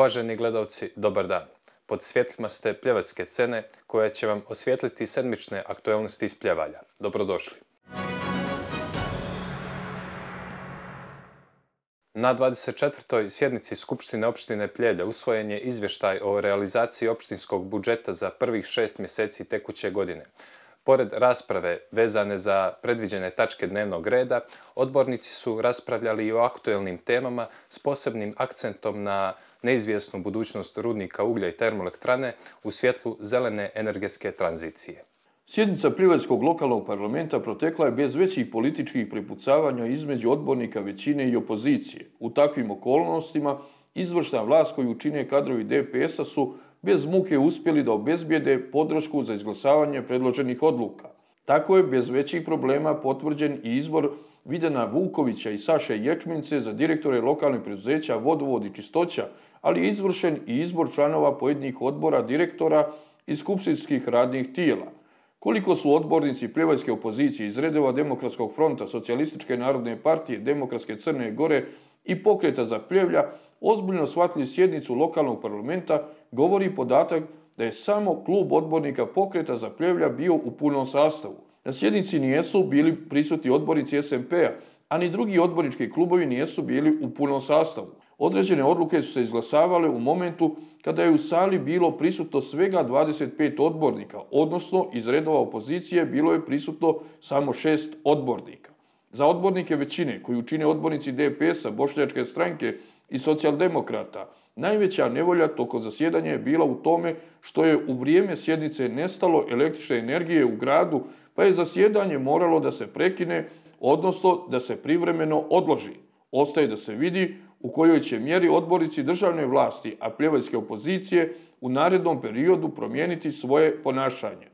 Uvaženi gledalci, dobar dan. Pod svjetljima ste pljevatske scene koja će vam osvjetliti sedmične aktuelnosti iz pljevalja. Dobrodošli. Na 24. sjednici Skupštine opštine Pljelja usvojen je izvještaj o realizaciji opštinskog budžeta za prvih šest mjeseci tekuće godine. Pored rasprave vezane za predviđene tačke dnevnog reda, odbornici su raspravljali i o aktuelnim temama s posebnim akcentom na pljevalja neizvjesnu budućnost rudnika uglja i termoelektrane u svjetlu zelene energetske tranzicije. Sjednica Privatskog lokalnog parlamenta protekla je bez većih političkih prepucavanja između odbornika većine i opozicije. U takvim okolnostima izvršna vlast koju čine kadrovi DPS-a su bez muke uspjeli da obezbijede podršku za izglasavanje predloženih odluka. Tako je bez većih problema potvrđen i izbor Videna Vukovića i Saše Ječmince za direktore lokalnih preduzeća Vodovod i Čistoća, ali je izvršen i izbor članova pojednih odbora, direktora i skupštinskih radnih tijela. Koliko su odbornici privajske opozicije iz redova Demokratskog fronta, Socialističke narodne partije, Demokratske Crne Gore i pokreta za pljevlja ozbiljno shvatili sjednicu lokalnog parlamenta, govori podatak da je samo klub odbornika pokreta za pljevlja bio u punom sastavu. Na sjednici nijesu bili prisuti odbornici SMP-a, a ni drugi odbornički klubovi nijesu bili u punom sastavu. Određene odluke su se izglasavale u momentu kada je u sali bilo prisutno svega 25 odbornika, odnosno iz redova opozicije bilo je prisutno samo šest odbornika. Za odbornike većine, koji učine odbornici DPS-a, Bošnjačke stranke i socijaldemokrata, najveća nevolja toko zasjedanja je bila u tome što je u vrijeme sjednice nestalo električne energije u gradu, pa je zasjedanje moralo da se prekine, odnosno da se privremeno odloži. Ostaje da se vidi u kojoj će mjeri odborici državne vlasti, a pljevojske opozicije u narednom periodu promijeniti svoje ponašanje.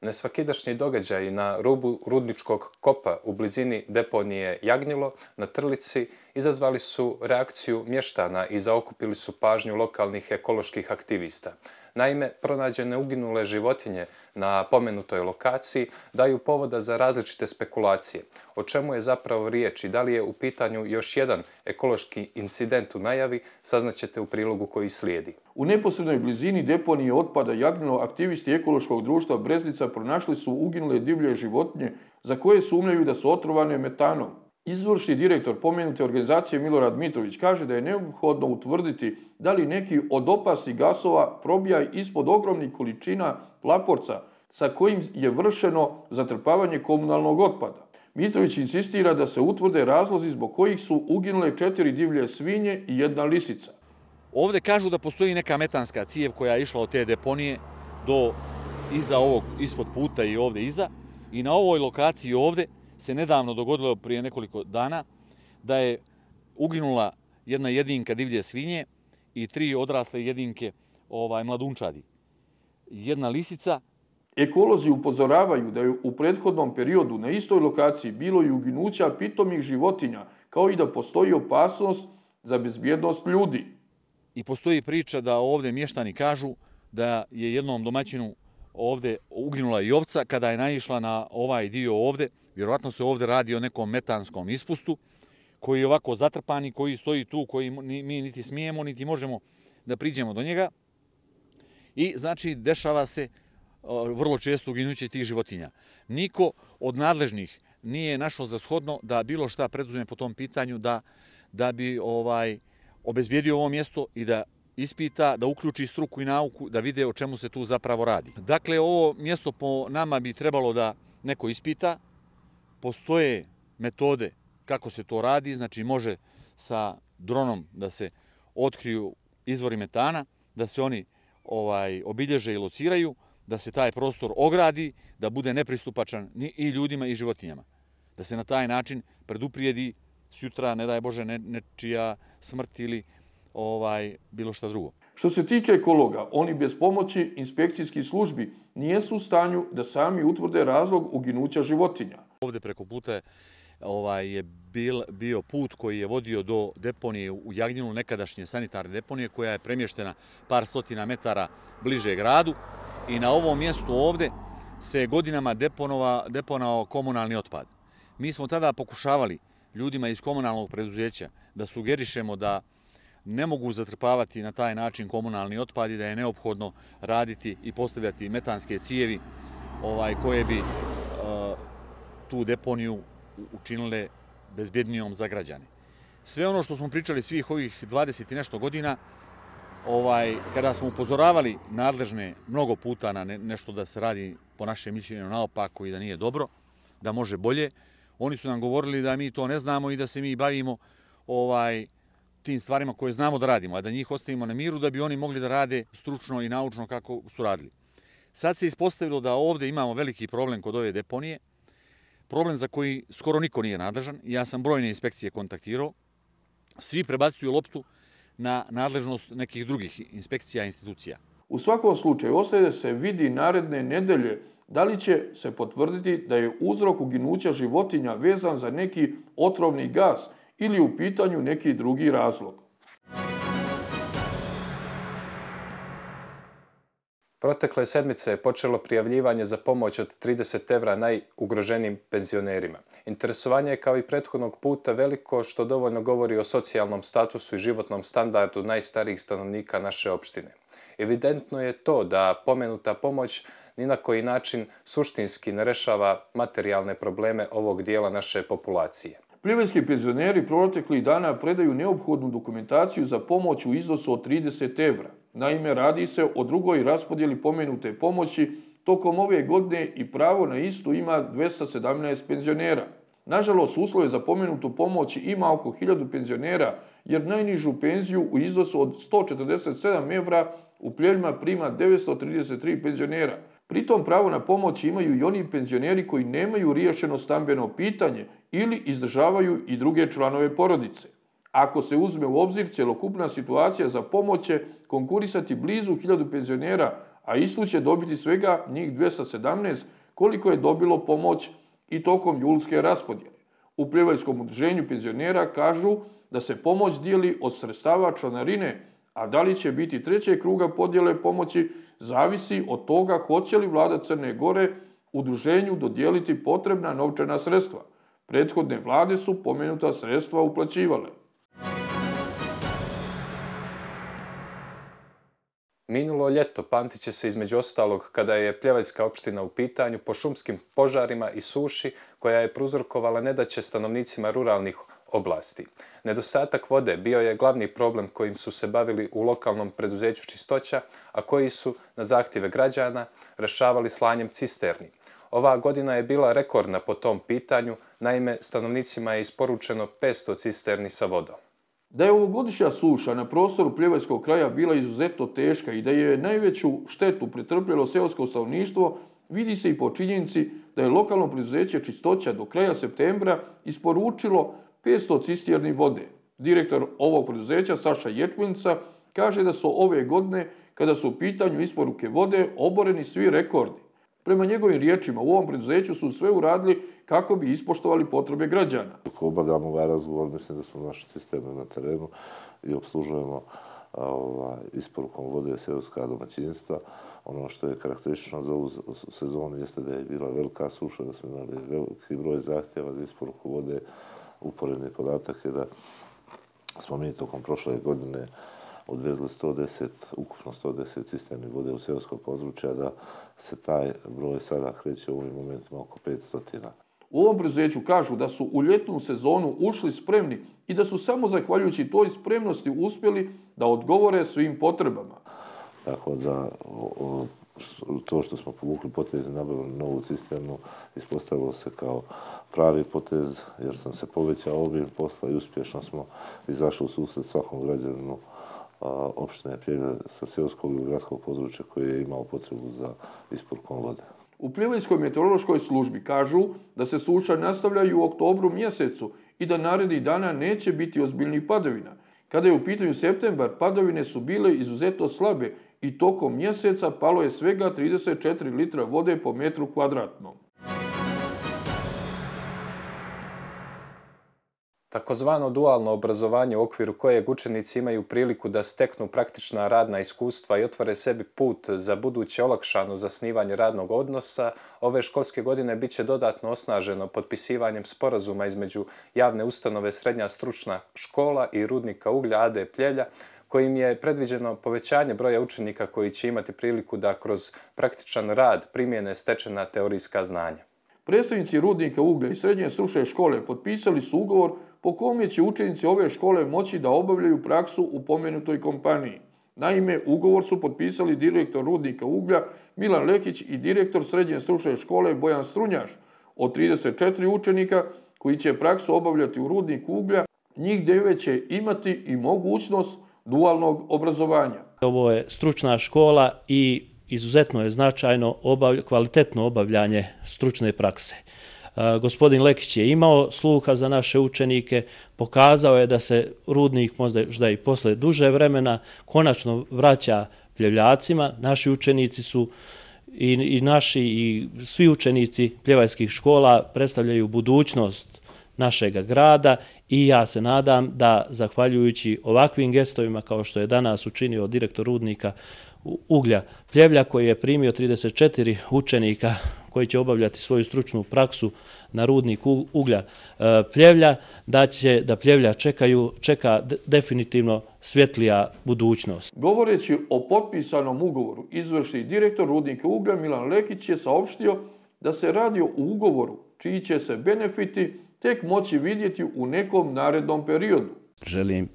Nesvakidašnji događaj na rubu rudničkog kopa u blizini deponije Jagnilo na Trlici izazvali su reakciju mještana i zaokupili su pažnju lokalnih ekoloških aktivista – Naime, pronađene uginule životinje na pomenutoj lokaciji daju povoda za različite spekulacije. O čemu je zapravo riječ i da li je u pitanju još jedan ekološki incident u najavi, saznaćete u prilogu koji slijedi. U neposrednoj blizini deponije otpada Jagnilo aktivisti ekološkog društva Breznica pronašli su uginule divlje životinje za koje sumnjaju da su otrovane metanom. Izvršni direktor pomenute organizacije Milorad Mitrović kaže da je neophodno utvrditi da li neki od opasnih gasova probija ispod ogromnih količina tlaporca sa kojim je vršeno zatrpavanje komunalnog otpada. Mitrović insistira da se utvrde razlozi zbog kojih su uginule četiri divlje svinje i jedna lisica. Ovde kažu da postoji neka metanska cijev koja je išla od te deponije do iza ovog ispod puta i ovde iza i na ovoj lokaciji ovde se nedavno dogodilo prije nekoliko dana da je uginula jedna jedinka divlje svinje i tri odrasle jedinke ovaj, mladunčadi. Jedna lisica. Ekolozi upozoravaju da je u prethodnom periodu na istoj lokaciji bilo i uginuća pitomih životinja, kao i da postoji opasnost za bezbjednost ljudi. I postoji priča da ovde mještani kažu da je jednom domaćinu ovde uginula i ovca kada je naišla na ovaj dio ovde, Vjerovatno se ovdje radi o nekom metanskom ispustu koji je ovako zatrpan i koji stoji tu, koji mi niti smijemo, niti možemo da priđemo do njega. I znači dešava se vrlo često uginuće tih životinja. Niko od nadležnih nije našao za shodno da bilo šta preduzme po tom pitanju da, da bi ovaj obezbijedio ovo mjesto i da ispita, da uključi struku i nauku, da vide o čemu se tu zapravo radi. Dakle, ovo mjesto po nama bi trebalo da neko ispita, postoje metode kako se to radi, znači može sa dronom da se otkriju izvori metana, da se oni ovaj obilježe i lociraju, da se taj prostor ogradi, da bude nepristupačan ni i ljudima i životinjama. Da se na taj način preduprijedi sutra, ne daj Bože, ne, nečija smrt ili ovaj, bilo šta drugo. Što se tiče ekologa, oni bez pomoći inspekcijskih službi nijesu u stanju da sami utvrde razlog uginuća životinja – ovdje preko puta ovaj, je bil, bio put koji je vodio do deponije u Jagnjinu, nekadašnje sanitarne deponije koja je premještena par stotina metara bliže gradu i na ovom mjestu ovdje se godinama deponova, deponao komunalni otpad. Mi smo tada pokušavali ljudima iz komunalnog preduzeća da sugerišemo da ne mogu zatrpavati na taj način komunalni otpad i da je neophodno raditi i postavljati metanske cijevi ovaj koje bi tu deponiju učinile bezbjednijom za građane. Sve ono što smo pričali svih ovih 20 i nešto godina, ovaj, kada smo upozoravali nadležne mnogo puta na nešto da se radi po našem mišljenju naopako i da nije dobro, da može bolje, oni su nam govorili da mi to ne znamo i da se mi bavimo ovaj, tim stvarima koje znamo da radimo, a da njih ostavimo na miru da bi oni mogli da rade stručno i naučno kako su radili. Sad se ispostavilo da ovde imamo veliki problem kod ove deponije, problem za koji skoro niko nije nadležan. Ja sam brojne inspekcije kontaktirao. Svi prebacuju loptu na nadležnost nekih drugih inspekcija i institucija. U svakom slučaju, ostaje da se vidi naredne nedelje da li će se potvrditi da je uzrok uginuća životinja vezan za neki otrovni gaz ili u pitanju neki drugi razlog. Protekle sedmice je počelo prijavljivanje za pomoć od 30 evra najugroženim penzionerima. Interesovanje je kao i prethodnog puta veliko što dovoljno govori o socijalnom statusu i životnom standardu najstarijih stanovnika naše opštine. Evidentno je to da pomenuta pomoć ni na koji način suštinski ne rešava materijalne probleme ovog dijela naše populacije. Pljevenski penzioneri protekli dana predaju neophodnu dokumentaciju za pomoć u iznosu od 30 evra. Naime, radi se o drugoj raspodjeli pomenute pomoći tokom ove godine i pravo na istu ima 217 penzionera. Nažalost, uslove za pomenutu pomoć ima oko 1000 penzionera, jer najnižu penziju u iznosu od 147 evra u pljeljima prima 933 penzionera. Pritom pravo na pomoć imaju i oni penzioneri koji nemaju riješeno stambeno pitanje ili izdržavaju i druge članove porodice ako se uzme u obzir celokupna situacija za pomoće konkurisati blizu 1000 penzionera, a istu će dobiti svega njih 217 koliko je dobilo pomoć i tokom julske raspodjele. U Prijevajskom udrženju penzionera kažu da se pomoć dijeli od sredstava članarine, a da li će biti trećeg kruga podjele pomoći zavisi od toga hoće li vlada Crne Gore udruženju dodijeliti potrebna novčana sredstva. Prethodne vlade su pomenuta sredstva uplaćivale. Minulo ljeto pamtit će se između ostalog kada je Pljevaljska opština u pitanju po šumskim požarima i suši koja je pruzrokovala nedaće stanovnicima ruralnih oblasti. Nedostatak vode bio je glavni problem kojim su se bavili u lokalnom preduzeću čistoća, a koji su, na zahtjeve građana, rešavali slanjem cisterni. Ova godina je bila rekordna po tom pitanju, naime stanovnicima je isporučeno 500 cisterni sa vodom. Da je ovogodišnja suša na prostoru Pljevojskog kraja bila izuzetno teška i da je najveću štetu pretrpljelo seosko stavništvo, vidi se i po činjenici da je lokalno preduzeće čistoća do kraja septembra isporučilo 500 cistjerni vode. Direktor ovog preduzeća, Saša Ječmunica, kaže da su ove godine, kada su u pitanju isporuke vode, oboreni svi rekordi. Prema njegovim riječima, u ovom preduzeću su sve uradili kako bi ispoštovali potrebe građana. Ako obavljamo ovaj razgovor, mislim da smo naš sistem na terenu i obslužujemo isporukom vode seoska domaćinstva. Ono što je karakteristično za ovu sezonu jeste da je bila velika suša, da smo imali veliki broj zahtjeva za isporuku vode. Uporedni podatak je da smo mi tokom prošle godine odvezli 110, ukupno 110 cisterni vode u seoskog područja, da se taj broj sada kreće u ovim momentima oko 500. U ovom preduzeću kažu da su u ljetnu sezonu ušli spremni i da su samo zahvaljujući toj spremnosti uspjeli da odgovore svim potrebama. Tako da to što smo povukli potez i nabavili novu cisternu ispostavilo se kao pravi potez jer sam se povećao obim posla i uspješno smo izašli u susret svakom građanu opština je prijena sa seoskog i gradskog područja koji je imao potrebu za isporkom vode. U Plivajskoj meteorološkoj službi kažu da se suša nastavljaju u oktobru mjesecu i da naredi dana neće biti ozbiljnih padovina. Kada je u pitanju septembar, padovine su bile izuzetno slabe i tokom mjeseca palo je svega 34 litra vode po metru kvadratnom. takozvano dualno obrazovanje u okviru kojeg učenici imaju priliku da steknu praktična radna iskustva i otvore sebi put za buduće olakšano zasnivanje radnog odnosa, ove školske godine bit će dodatno osnaženo potpisivanjem sporazuma između javne ustanove Srednja stručna škola i rudnika uglja AD Pljelja, kojim je predviđeno povećanje broja učenika koji će imati priliku da kroz praktičan rad primjene stečena teorijska znanja predstavnici rudnika uglja i srednje sruše škole potpisali su ugovor po kome će učenici ove škole moći da obavljaju praksu u pomenutoj kompaniji. Naime, ugovor su potpisali direktor rudnika uglja Milan Lekić i direktor srednje sruše škole Bojan Strunjaš. Od 34 učenika koji će praksu obavljati u rudniku uglja, njih deve će imati i mogućnost dualnog obrazovanja. Ovo je stručna škola i izuzetno je značajno kvalitetno obavljanje stručne prakse. E, gospodin Lekić je imao sluha za naše učenike, pokazao je da se rudnik možda i posle duže vremena konačno vraća pljevljacima. Naši učenici su i naši i svi učenici pljevajskih škola predstavljaju budućnost našeg grada i ja se nadam da zahvaljujući ovakvim gestovima kao što je danas učinio direktor rudnika uglja. Pljevlja koji je primio 34 učenika koji će obavljati svoju stručnu praksu na rudnik uglja e, pljevlja, da će da pljevlja čekaju, čeka definitivno svjetlija budućnost. Govoreći o potpisanom ugovoru, izvršni direktor rudnika uglja Milan Lekić je saopštio da se radi o ugovoru čiji će se benefiti tek moći vidjeti u nekom narednom periodu. Želim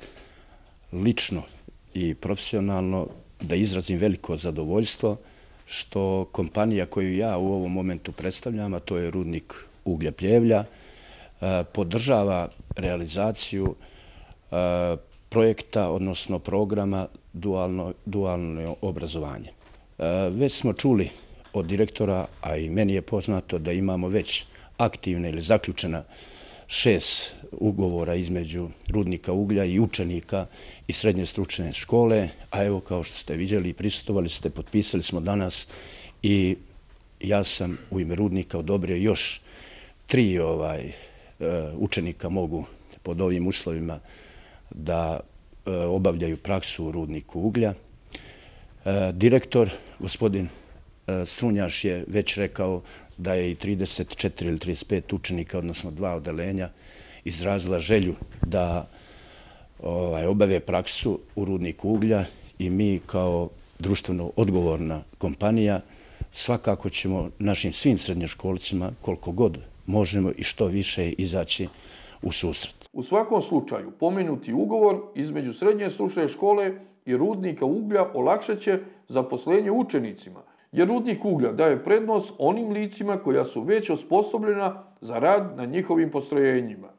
lično i profesionalno da izrazim veliko zadovoljstvo što kompanija koju ja u ovom momentu predstavljam, a to je rudnik uglja pljevlja, e, podržava realizaciju e, projekta, odnosno programa dualno obrazovanje. E, već smo čuli od direktora, a i meni je poznato da imamo već aktivne ili zaključena šest ugovora između rudnika uglja i učenika i srednje stručne škole, a evo kao što ste vidjeli i prisutovali ste, potpisali smo danas i ja sam u ime rudnika odobrio još tri ovaj, e, učenika mogu pod ovim uslovima da e, obavljaju praksu u rudniku uglja. E, direktor, gospodin Strunjaš je već rekao da je i 34 ili 35 učenika, odnosno dva odelenja, izrazila želju da ovaj, obave praksu u rudniku uglja i mi kao društveno odgovorna kompanija svakako ćemo našim svim srednjoškolicima koliko god možemo i što više izaći u susret. U svakom slučaju pomenuti ugovor između srednje slušaje škole i rudnika uglja olakšaće zaposlenje učenicima, jer rudnik uglja daje prednost onim licima koja su već osposobljena za rad na njihovim postrojenjima.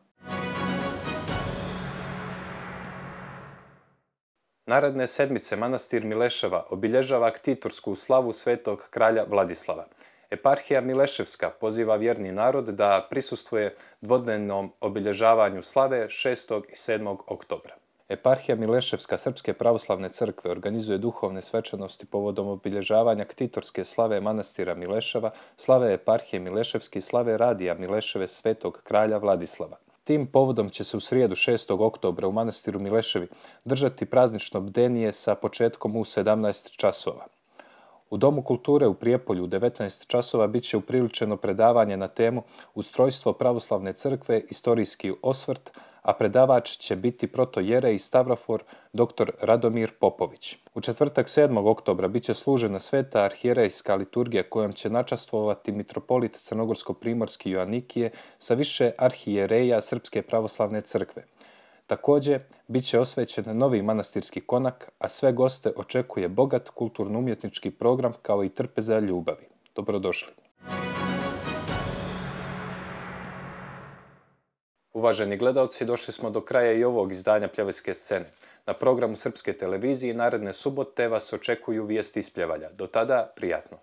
Naredne sedmice manastir Mileševa obilježava ktitorsku slavu svetog kralja Vladislava. Eparhija Mileševska poziva vjerni narod da prisustuje dvodnevnom obilježavanju slave 6. i 7. oktobra. Eparhija Mileševska Srpske pravoslavne crkve organizuje duhovne svečanosti povodom obilježavanja ktitorske slave manastira Mileševa, slave Eparhije Mileševske i slave radija Mileševe svetog kralja Vladislava. Tim povodom će se u srijedu 6. oktobra u manastiru Mileševi držati praznično bdenije sa početkom u 17 časova. U Domu kulture u Prijepolju u 19 časova bit će upriličeno predavanje na temu Ustrojstvo pravoslavne crkve, istorijski osvrt, a predavač će biti proto Jere i Stavrofor dr. Radomir Popović. U četvrtak 7. oktobra bit će služena sveta arhijerajska liturgija kojom će načastvovati mitropolit Crnogorsko-Primorski Joannikije sa više arhijereja Srpske pravoslavne crkve. Također, bit će osvećen novi manastirski konak, a sve goste očekuje bogat kulturno-umjetnički program kao i trpeza ljubavi. Dobrodošli. Uvaženi gledalci, došli smo do kraja i ovog izdanja Pljevojske scene. Na programu Srpske televizije naredne subote vas očekuju vijesti iz Pljevalja. Do tada, prijatno!